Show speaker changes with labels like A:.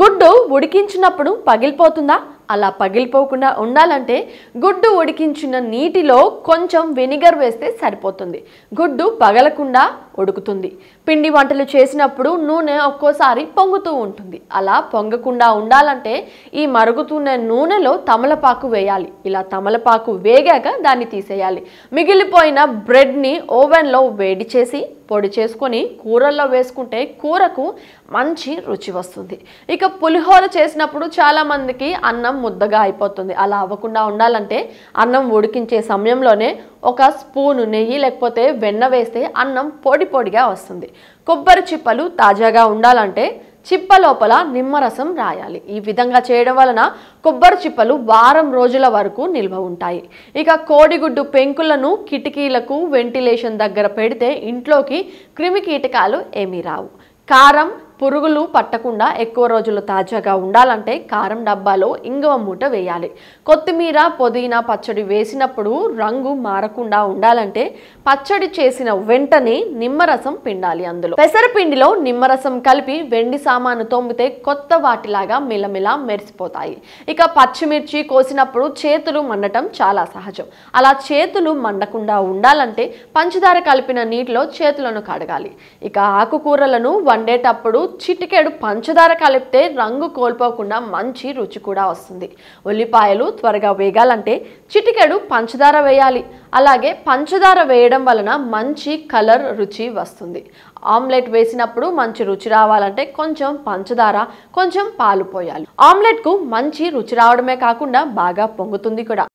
A: గుడ్డు ఉడికించినప్పుడు పగిలిపోతుందా అలా పగిలిపోకుండా ఉండాలంటే గుడ్డు ఉడికించిన నీటిలో కొంచెం వెనిగర్ వేస్తే సరిపోతుంది గుడ్డు పగలకుండా ఉడుకుతుంది పిండి వంటలు చేసినప్పుడు నూనె ఒక్కోసారి పొంగుతూ ఉంటుంది అలా పొంగకుండా ఉండాలంటే ఈ మరుగుతున్న నూనెలో తమలపాకు వేయాలి ఇలా తమలపాకు వేగాక దాన్ని తీసేయాలి మిగిలిపోయిన బ్రెడ్ని ఓవెన్లో వేడి చేసి పొడి చేసుకొని కూరల్లో వేసుకుంటే కూరకు మంచి రుచి వస్తుంది ఇక పులిహోర చేసినప్పుడు చాలామందికి అన్నం ముద్దగా అయిపోతుంది అలా అవ్వకుండా ఉండాలంటే అన్నం ఉడికించే సమయంలోనే ఒక స్పూను నెయ్యి లేకపోతే వెన్న వేస్తే అన్నం పొడి పొడిగా వస్తుంది కొబ్బరి చిప్పలు తాజాగా ఉండాలంటే చిప్ప లోపల నిమ్మరసం రాయాలి ఈ విధంగా చేయడం వలన కొబ్బరి చిప్పలు వారం రోజుల వరకు నిల్వ ఉంటాయి ఇక కోడిగుడ్డు పెంకులను కిటికీలకు వెంటిలేషన్ దగ్గర పెడితే ఇంట్లోకి క్రిమి కీటకాలు ఏమీ రావు కారం పురుగులు పట్టకుండా ఎక్కువ రోజులు తాజాగా ఉండాలంటే కారం డబ్బాలో ఇంగవ మూట వేయాలి కొత్తిమీర పుదీనా పచ్చడి వేసినప్పుడు రంగు మారకుండా ఉండాలంటే పచ్చడి చేసిన వెంటనే నిమ్మరసం పిండాలి అందులో పెసరపిండిలో నిమ్మరసం కలిపి వెండి సామాను తోమితే కొత్త వాటిలాగా మిలమిలా మెరిసిపోతాయి ఇక పచ్చిమిర్చి కోసినప్పుడు చేతులు మండటం చాలా సహజం అలా చేతులు మండకుండా ఉండాలంటే పంచదార కలిపిన నీటిలో చేతులను కడగాలి ఇక ఆకుకూరలను వండేటప్పుడు చిటికెడు పంచదార కలిపితే రంగు కోల్పోకుండా మంచి రుచి కూడా వస్తుంది ఉల్లిపాయలు త్వరగా వేగాలంటే చిటికెడు పంచదార వేయాలి అలాగే పంచదార వేయడం వలన మంచి కలర్ రుచి వస్తుంది ఆమ్లెట్ వేసినప్పుడు మంచి రుచి రావాలంటే కొంచెం పంచదార కొంచెం పాలు పోయాలి ఆమ్లెట్కు మంచి రుచి రావడమే కాకుండా బాగా పొంగుతుంది కూడా